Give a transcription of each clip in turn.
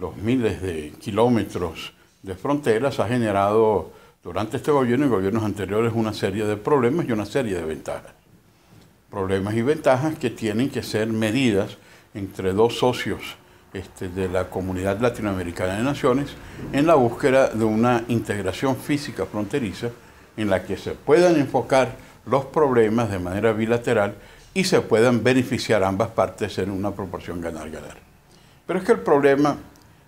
los miles de kilómetros de fronteras ha generado durante este gobierno y gobiernos anteriores una serie de problemas y una serie de ventajas. Problemas y ventajas que tienen que ser medidas entre dos socios este, de la comunidad latinoamericana de naciones en la búsqueda de una integración física fronteriza en la que se puedan enfocar los problemas de manera bilateral y se puedan beneficiar ambas partes en una proporción ganar-ganar. Pero es que el problema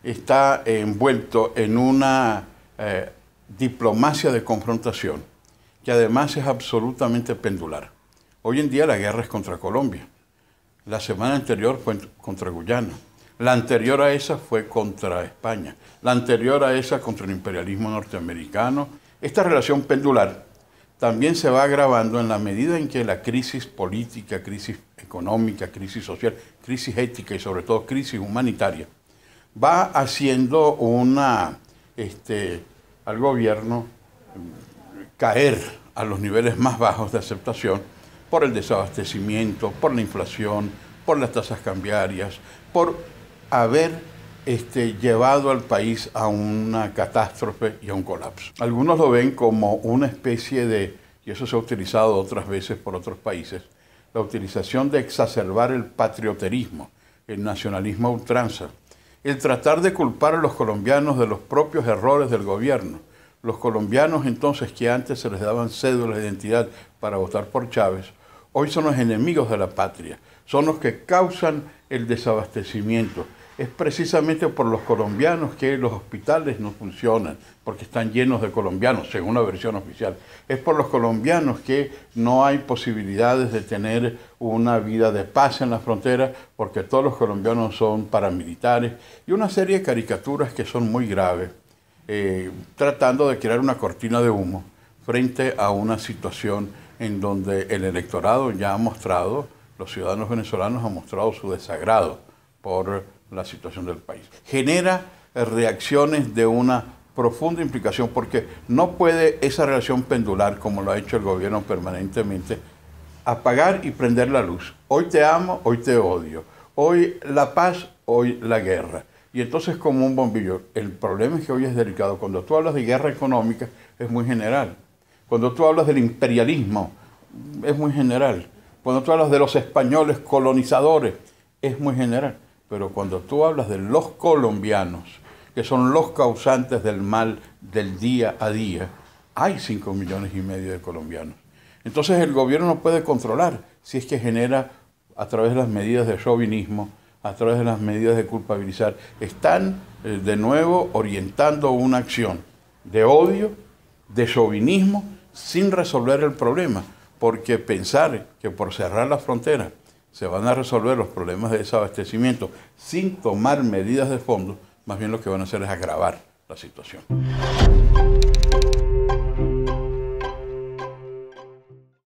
está envuelto en una eh, diplomacia de confrontación que además es absolutamente pendular. Hoy en día la guerra es contra Colombia. La semana anterior fue contra Guyana. La anterior a esa fue contra España. La anterior a esa contra el imperialismo norteamericano. Esta relación pendular también se va agravando en la medida en que la crisis política, crisis económica, crisis social, crisis ética y sobre todo crisis humanitaria va haciendo una, este, al gobierno mm, caer a los niveles más bajos de aceptación por el desabastecimiento, por la inflación, por las tasas cambiarias, por haber este, llevado al país a una catástrofe y a un colapso. Algunos lo ven como una especie de, y eso se ha utilizado otras veces por otros países, la utilización de exacerbar el patrioterismo, el nacionalismo a ultranza, el tratar de culpar a los colombianos de los propios errores del gobierno. Los colombianos entonces que antes se les daban cédulas de identidad para votar por Chávez, hoy son los enemigos de la patria, son los que causan el desabastecimiento, es precisamente por los colombianos que los hospitales no funcionan, porque están llenos de colombianos, según la versión oficial. Es por los colombianos que no hay posibilidades de tener una vida de paz en la frontera, porque todos los colombianos son paramilitares, y una serie de caricaturas que son muy graves, eh, tratando de crear una cortina de humo frente a una situación en donde el electorado ya ha mostrado, los ciudadanos venezolanos han mostrado su desagrado por la situación del país. Genera eh, reacciones de una profunda implicación, porque no puede esa relación pendular, como lo ha hecho el gobierno permanentemente, apagar y prender la luz. Hoy te amo, hoy te odio. Hoy la paz, hoy la guerra. Y entonces como un bombillo, el problema es que hoy es delicado. Cuando tú hablas de guerra económica, es muy general. Cuando tú hablas del imperialismo, es muy general. Cuando tú hablas de los españoles colonizadores, es muy general. Pero cuando tú hablas de los colombianos, que son los causantes del mal del día a día, hay 5 millones y medio de colombianos. Entonces el gobierno no puede controlar si es que genera a través de las medidas de chauvinismo, a través de las medidas de culpabilizar. Están eh, de nuevo orientando una acción de odio, de chauvinismo, sin resolver el problema, porque pensar que por cerrar las fronteras se van a resolver los problemas de desabastecimiento sin tomar medidas de fondo, más bien lo que van a hacer es agravar la situación.